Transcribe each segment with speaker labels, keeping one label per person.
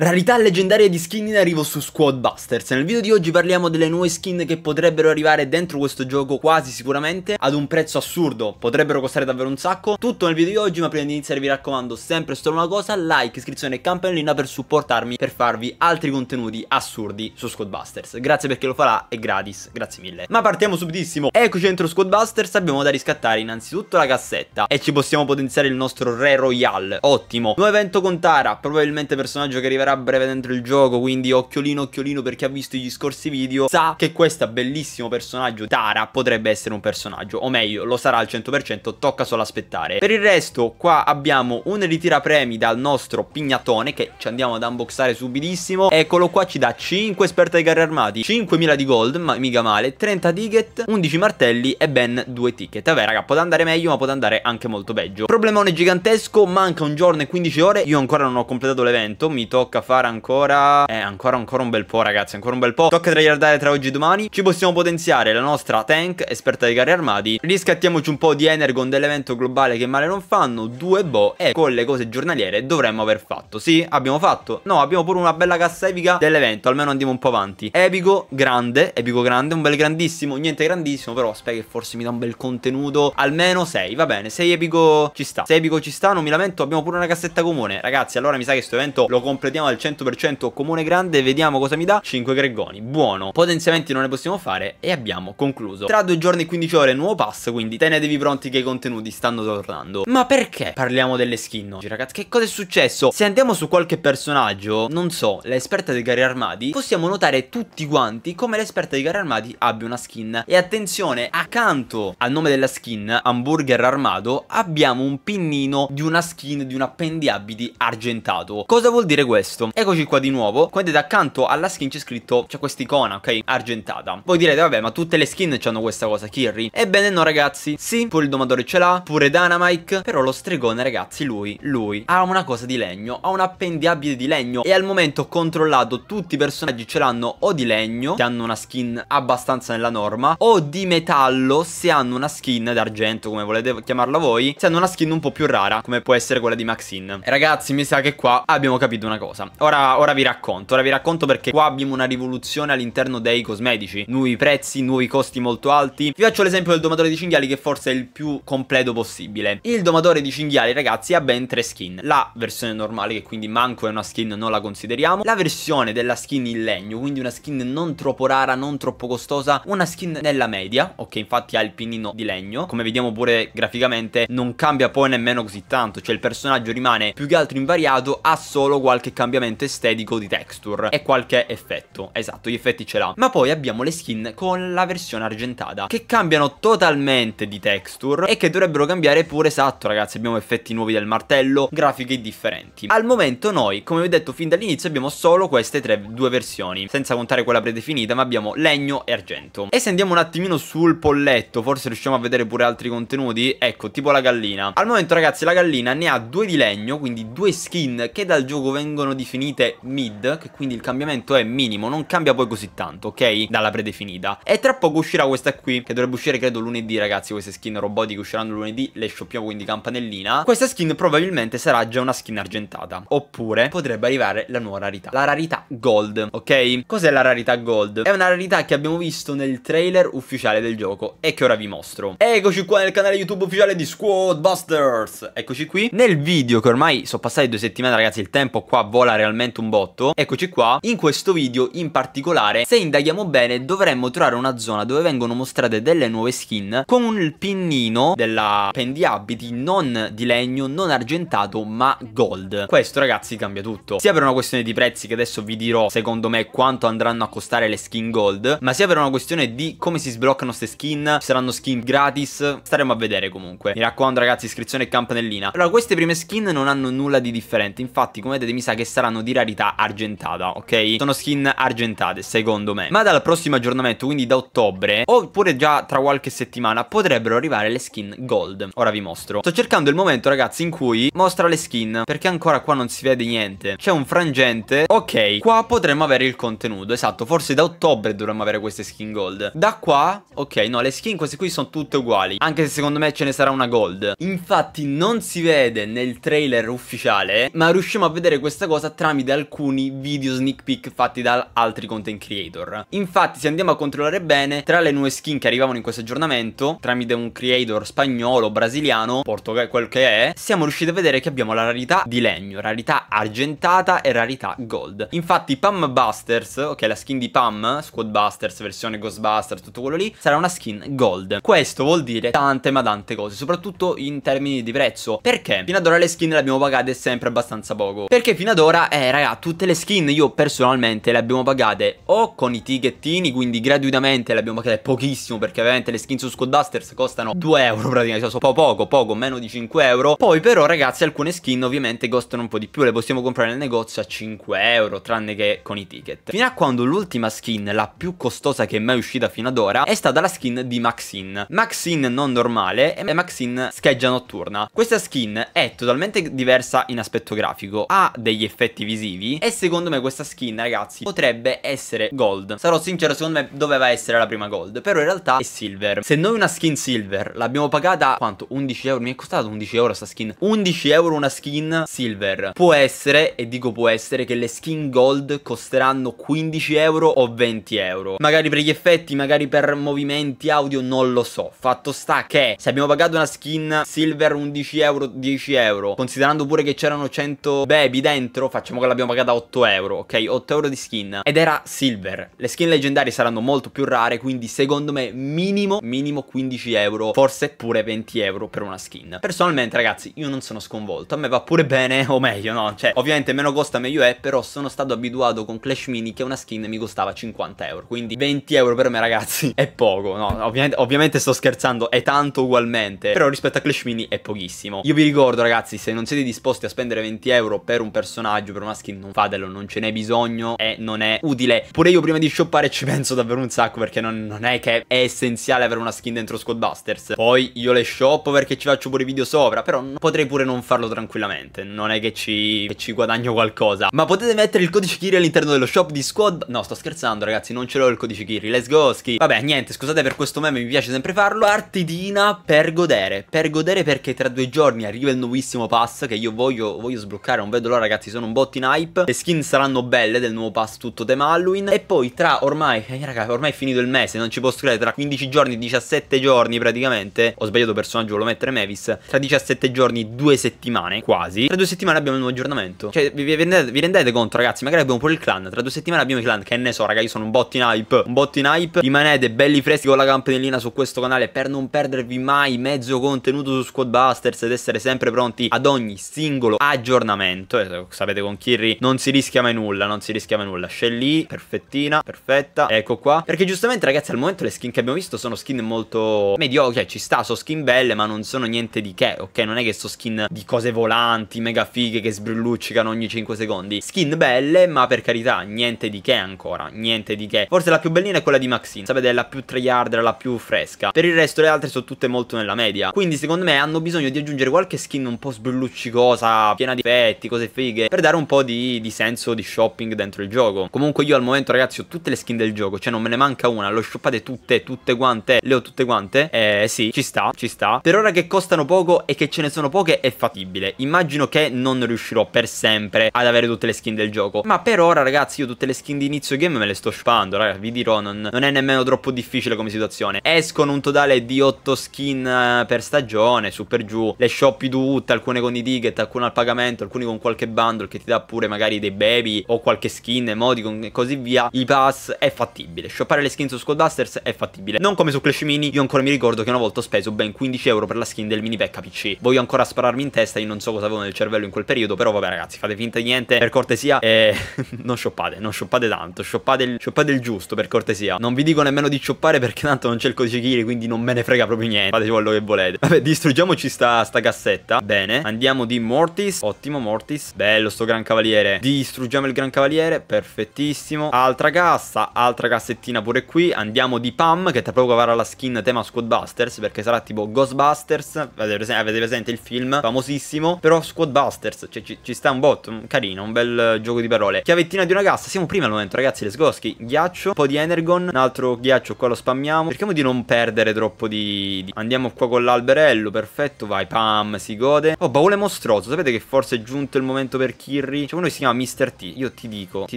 Speaker 1: Rarità leggendaria di skin in arrivo su Squad Busters. Nel video di oggi parliamo delle nuove skin che potrebbero arrivare dentro questo gioco quasi sicuramente ad un prezzo assurdo. Potrebbero costare davvero un sacco. Tutto nel video di oggi, ma prima di iniziare vi raccomando sempre solo una cosa, like, iscrizione e campanellina per supportarmi per farvi altri contenuti assurdi su Squad Busters. Grazie perché lo farà, è gratis, grazie mille. Ma partiamo subitissimo. Eccoci dentro Squad Busters, abbiamo da riscattare innanzitutto la cassetta e ci possiamo potenziare il nostro Re Royale. Ottimo. Nuovo evento con Tara, probabilmente personaggio che arriverà arriverà a breve dentro il gioco Quindi occhiolino occhiolino per chi ha visto gli scorsi video Sa che questo bellissimo personaggio Tara potrebbe essere un personaggio O meglio lo sarà al 100% tocca solo aspettare Per il resto qua abbiamo un ritirapremi dal nostro pignatone Che ci andiamo ad unboxare subitissimo Eccolo qua ci dà 5 esperti di carri armati 5000 di gold ma mica male 30 ticket 11 martelli e ben 2 ticket Vabbè raga può andare meglio ma può andare anche molto peggio Problemone gigantesco manca un giorno e 15 ore Io ancora non ho completato l'evento mi tocca tocca fare ancora... Eh, ancora, ancora un bel po', ragazzi, ancora un bel po'. Tocca tryhardare tra oggi e domani. Ci possiamo potenziare la nostra tank, esperta di carri armati. Riscattiamoci un po' di Energon dell'evento globale che male non fanno, due boh e con le cose giornaliere dovremmo aver fatto. Sì, abbiamo fatto. No, abbiamo pure una bella cassa epica dell'evento, almeno andiamo un po' avanti. Epico, grande, epico grande, un bel grandissimo, niente grandissimo, però aspetta che forse mi dà un bel contenuto, almeno 6, va bene, 6 epico ci sta. 6 epico ci sta, non mi lamento, abbiamo pure una cassetta comune. Ragazzi, allora mi sa che questo evento lo completiamo al 100% comune grande, vediamo cosa mi dà, 5 gregoni buono, potenziamenti non ne possiamo fare e abbiamo concluso. Tra due giorni e 15 ore nuovo pass, quindi tenetevi pronti che i contenuti stanno tornando. Ma perché parliamo delle skin oggi ragazzi? Che cosa è successo? Se andiamo su qualche personaggio, non so, l'esperta dei carri armati, possiamo notare tutti quanti come l'esperta dei carri armati abbia una skin. E attenzione, accanto al nome della skin, hamburger armato, abbiamo un pinnino di una skin di un appendiabiti argentato. Cosa vuol dire questo? questo. Eccoci qua di nuovo. Come vedete accanto alla skin c'è scritto, c'è questa icona ok? Argentata. Voi direte, vabbè, ma tutte le skin hanno questa cosa, Kirri. Ebbene no ragazzi, sì, pure il domatore ce l'ha, pure Dynamite, però lo stregone ragazzi, lui, lui, ha una cosa di legno, ha un appendiabile di legno e al momento ho controllato tutti i personaggi ce l'hanno o di legno, che hanno una skin abbastanza nella norma, o di metallo se hanno una skin d'argento, come volete chiamarla voi, se hanno una skin un po' più rara, come può essere quella di Maxine. Ragazzi, mi sa che qua abbiamo capito una cosa. Ora, ora vi racconto, ora vi racconto perché qua abbiamo una rivoluzione all'interno dei cosmetici. Nuovi prezzi, nuovi costi molto alti. Vi faccio l'esempio del domatore di cinghiali che forse è il più completo possibile. Il domatore di cinghiali, ragazzi, ha ben tre skin. La versione normale, che quindi manco è una skin, non la consideriamo. La versione della skin in legno, quindi una skin non troppo rara, non troppo costosa, una skin nella media, ok, infatti ha il pinino di legno, come vediamo pure graficamente non cambia poi nemmeno così tanto, cioè il personaggio rimane più che altro invariato, ha solo qualche cambiamento cambiamento estetico di texture e qualche effetto. Esatto, gli effetti ce l'ha. Ma poi abbiamo le skin con la versione argentata, che cambiano totalmente di texture e che dovrebbero cambiare pure esatto, ragazzi. Abbiamo effetti nuovi del martello, grafiche differenti. Al momento noi, come vi ho detto fin dall'inizio, abbiamo solo queste tre, due versioni, senza contare quella predefinita, ma abbiamo legno e argento. E se andiamo un attimino sul polletto, forse riusciamo a vedere pure altri contenuti, ecco, tipo la gallina. Al momento, ragazzi, la gallina ne ha due di legno, quindi due skin che dal gioco vengono definite mid, che quindi il cambiamento è minimo, non cambia poi così tanto, ok? Dalla predefinita. E tra poco uscirà questa qui, che dovrebbe uscire credo lunedì, ragazzi, queste skin robotiche usciranno lunedì, le shoppiamo quindi campanellina. Questa skin probabilmente sarà già una skin argentata, oppure potrebbe arrivare la nuova rarità, la rarità gold, ok? Cos'è la rarità gold? È una rarità che abbiamo visto nel trailer ufficiale del gioco e che ora vi mostro. Eccoci qua nel canale YouTube ufficiale di Squad Busters, eccoci qui. Nel video che ormai sono passate due settimane, ragazzi, il tempo qua vola vola realmente un botto Eccoci qua In questo video in particolare se indaghiamo bene dovremmo trovare una zona dove vengono mostrate delle nuove skin Con il pinnino della pendiabiti non di legno, non argentato ma gold Questo ragazzi cambia tutto Sia per una questione di prezzi che adesso vi dirò secondo me quanto andranno a costare le skin gold Ma sia per una questione di come si sbloccano queste skin saranno skin gratis Staremo a vedere comunque Mi raccomando ragazzi iscrizione e campanellina Allora queste prime skin non hanno nulla di differente Infatti come vedete mi sa che saranno di rarità argentata, ok? Sono skin argentate, secondo me. Ma dal prossimo aggiornamento, quindi da ottobre, oppure già tra qualche settimana, potrebbero arrivare le skin gold. Ora vi mostro. Sto cercando il momento, ragazzi, in cui mostra le skin, perché ancora qua non si vede niente. C'è un frangente. Ok, qua potremmo avere il contenuto, esatto. Forse da ottobre dovremmo avere queste skin gold. Da qua, ok, no, le skin queste qui sono tutte uguali. Anche se secondo me ce ne sarà una gold. Infatti non si vede nel trailer ufficiale, ma riusciamo a vedere questa cosa cosa tramite alcuni video sneak peek fatti da altri content creator. Infatti se andiamo a controllare bene, tra le nuove skin che arrivavano in questo aggiornamento, tramite un creator spagnolo, brasiliano, portoghese, quel che è, siamo riusciti a vedere che abbiamo la rarità di legno, rarità argentata e rarità gold. Infatti Pam Busters, ok la skin di Pam, Squad Busters, versione Ghostbusters, tutto quello lì, sarà una skin gold. Questo vuol dire tante ma tante cose, soprattutto in termini di prezzo. Perché? Fino ad ora le skin le abbiamo pagate sempre abbastanza poco. Perché fino ad ora allora, eh raga, tutte le skin io personalmente le abbiamo pagate o con i tighettini, quindi gratuitamente le abbiamo pagate pochissimo perché ovviamente le skin su Squadbusters costano 2 euro praticamente, cioè poco, poco, meno di 5 euro. Poi però ragazzi alcune skin ovviamente costano un po' di più, le possiamo comprare nel negozio a 5 euro tranne che con i ticket. Fino a quando l'ultima skin, la più costosa che è mai uscita fino ad ora, è stata la skin di Maxine. Maxine non normale e Maxine scheggia notturna. Questa skin è totalmente diversa in aspetto grafico, ha degli effetti effetti visivi e secondo me questa skin ragazzi potrebbe essere gold Sarò sincero secondo me doveva essere la prima gold però in realtà è silver Se noi una skin silver l'abbiamo pagata quanto? 11 euro mi è costata 11 euro sta skin 11 euro una skin silver Può essere e dico può essere che le skin gold costeranno 15 euro o 20 euro Magari per gli effetti magari per movimenti audio non lo so Fatto sta che se abbiamo pagato una skin silver 11 euro 10 euro Considerando pure che c'erano 100 baby dentro facciamo che l'abbiamo pagata 8 euro, ok? 8 euro di skin. Ed era silver. Le skin leggendarie saranno molto più rare, quindi secondo me minimo, minimo 15 euro, forse pure 20 euro per una skin. Personalmente ragazzi, io non sono sconvolto, a me va pure bene, o meglio, no? Cioè, ovviamente meno costa meglio è, però sono stato abituato con Clash Mini che una skin mi costava 50 euro, quindi 20 euro per me ragazzi è poco, no? Ovviamente, ovviamente sto scherzando, è tanto ugualmente, però rispetto a Clash Mini è pochissimo. Io vi ricordo ragazzi, se non siete disposti a spendere 20 euro per un personaggio, personaggio per skin non fatelo, non ce n'è bisogno e non è utile. Pure io prima di shoppare ci penso davvero un sacco perché non, non è che è essenziale avere una skin dentro Squadbusters. Poi io le shoppo perché ci faccio pure video sopra, però potrei pure non farlo tranquillamente, non è che ci, che ci guadagno qualcosa. Ma potete mettere il codice Kiri all'interno dello shop di Squad... No, sto scherzando ragazzi, non ce l'ho il codice Kiri, let's go Ski. Vabbè, niente, scusate per questo meme, mi piace sempre farlo. artidina per godere, per godere perché tra due giorni arriva il nuovissimo pass che io voglio, voglio sbloccare, non vedo l'ora ragazzi, sono un botto in hype. Le skin saranno belle del nuovo pass tutto tema Halloween. E poi tra ormai, eh, raga, ormai è finito il mese, non ci posso credere, tra 15 giorni, 17 giorni praticamente, ho sbagliato personaggio, volevo mettere Mavis, tra 17 giorni, 2 settimane quasi, tra due settimane abbiamo il nuovo aggiornamento. Cioè, vi, vi, rendete, vi rendete conto ragazzi, magari abbiamo pure il clan, tra due settimane abbiamo il clan, che ne so raga, io sono un botto in hype, un botto in hype, rimanete belli freschi con la campanellina su questo canale per non perdervi mai mezzo contenuto su Squadbusters ed essere sempre pronti ad ogni singolo aggiornamento, eh, sapete sapete con Kirri non si rischia mai nulla, non si rischia mai nulla. Shelly, perfettina, perfetta, ecco qua. Perché giustamente ragazzi al momento le skin che abbiamo visto sono skin molto mediocre, ci sta, sono skin belle ma non sono niente di che, ok? Non è che sono skin di cose volanti, mega fighe che sbrilluccicano ogni 5 secondi. Skin belle ma per carità, niente di che ancora, niente di che. Forse la più bellina è quella di Maxine, sapete è la più tryharder, la più fresca. Per il resto le altre sono tutte molto nella media. Quindi secondo me hanno bisogno di aggiungere qualche skin un po' sbrilluccicosa, piena di effetti, cose fighe, per dare dare un po' di, di, senso di shopping dentro il gioco. Comunque io al momento ragazzi ho tutte le skin del gioco, cioè non me ne manca una, le ho shoppate tutte, tutte quante, le ho tutte quante. Eh sì, ci sta, ci sta. Per ora che costano poco e che ce ne sono poche è fattibile. Immagino che non riuscirò per sempre ad avere tutte le skin del gioco. Ma per ora ragazzi io tutte le skin di inizio game me le sto shoppando, ragazzi, vi dirò, non, non è nemmeno troppo difficile come situazione. Escono un totale di 8 skin eh, per stagione, su per giù, le shoppi tutte, alcune con i ticket, alcune al pagamento, alcune con qualche bundle che che ti dà pure magari dei baby o qualche skin, emoticon e così via, i pass è fattibile. Shoppare le skin su Skullbusters è fattibile. Non come su Clash Mini, io ancora mi ricordo che una volta ho speso ben 15 euro per la skin del mini pack PC. Voglio ancora spararmi in testa, io non so cosa avevo nel cervello in quel periodo, però vabbè ragazzi, fate finta di niente, per cortesia, eh, non shoppate, non shoppate tanto, shoppate il, shoppate il giusto, per cortesia. Non vi dico nemmeno di shoppare perché tanto non c'è il codice Kiri, quindi non me ne frega proprio niente, fate quello che volete. Vabbè, distruggiamoci sta, sta cassetta, bene, andiamo di Mortis, ottimo Mortis, bello sto Gran Cavaliere. Distruggiamo il Gran Cavaliere, perfettissimo. Altra cassa, altra cassettina pure qui. Andiamo di Pam, che tra poco avrà la skin tema Squadbusters, perché sarà tipo Ghostbusters. Avete presente il film? Famosissimo. Però Squadbusters, cioè ci, ci sta un bot, carino, un bel gioco di parole. Chiavettina di una cassa, siamo prima al momento ragazzi, le sgoschi. Ghiaccio, un po' di Energon, un altro ghiaccio qua lo spammiamo. Cerchiamo di non perdere troppo di... di... Andiamo qua con l'alberello, perfetto, vai, Pam, si gode. Oh, baule mostroso sapete che forse è giunto il momento per chi Kirri. C'è cioè, uno che si chiama Mr. T. Io ti dico, ti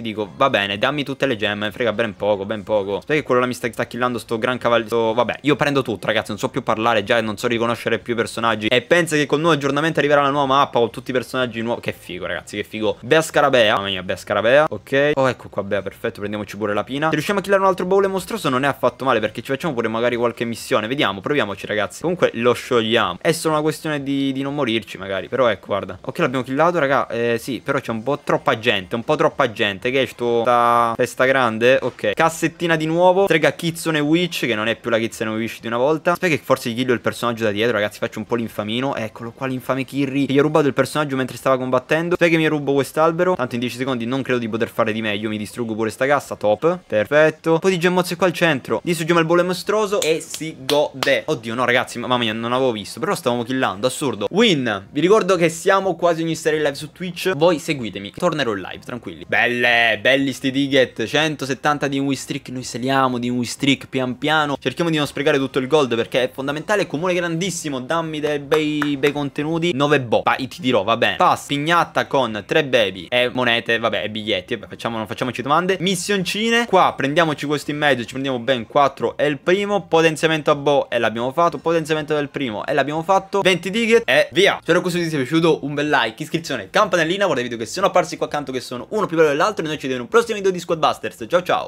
Speaker 1: dico, va bene, dammi tutte le gemme. Frega ben poco, ben poco. Sai che quello là mi sta, sta killando sto gran cavallo. Vabbè, io prendo tutto, ragazzi. Non so più parlare già, e non so riconoscere più i personaggi. E pensa che col nuovo aggiornamento arriverà la nuova mappa con tutti i personaggi nuovi. Che figo, ragazzi, che figo. Bea Scarabea. Mamma mia, Bea Scarabea. Ok. Oh, ecco qua, Bea, perfetto. Prendiamoci pure la pina. Se riusciamo a killare un altro baule mostruoso non è affatto male perché ci facciamo pure magari qualche missione. Vediamo, proviamoci, ragazzi. Comunque lo sciogliamo. È solo una questione di, di non morirci, magari. Però ecco, guarda. Ok, l'abbiamo killato, raga. Eh, sì, però però c'è un po' troppa gente, un po' troppa gente. Che è sta festa grande? Ok. Cassettina di nuovo. Strega Kitsune Witch, che non è più la Kitsune Witch di una volta. Aspetta che forse gli kill il personaggio da dietro, ragazzi, faccio un po' l'infamino. Eccolo qua, l'infame Kirri. Che Gli ho rubato il personaggio mentre stava combattendo. Aspetta che mi rubo quest'albero. Tanto in 10 secondi non credo di poter fare di meglio. Mi distruggo pure sta cassa, top. Perfetto. Un po' di gemmozze qua al centro. Distruggiamo il bolle mostroso e si gode. Oddio, no, ragazzi, mamma mia, non avevo visto. Però stavamo killando, assurdo. Win. Vi ricordo che siamo quasi ogni serie live su Twitch. Voi voi seguitemi, tornerò live, tranquilli. Belle, belli sti ticket, 170 di win streak, noi saliamo di win streak pian piano. Cerchiamo di non sprecare tutto il gold perché è fondamentale, comune grandissimo, dammi dei bei, bei contenuti. 9 boh, boppa, ti dirò, va bene. Pass, pignatta con 3 baby e monete, vabbè, e biglietti, vabbè, facciamo, non facciamoci domande. Missioncine, qua prendiamoci questo in mezzo, ci prendiamo ben 4 e il primo, potenziamento a boh e l'abbiamo fatto, potenziamento del primo e l'abbiamo fatto, 20 ticket e via. Spero questo video vi sia piaciuto, un bel like, iscrizione, campanellina, guardate dei video che sono apparsi qua accanto che sono uno più bello dell'altro e noi ci vediamo in un prossimo video di Squadbusters. Ciao ciao!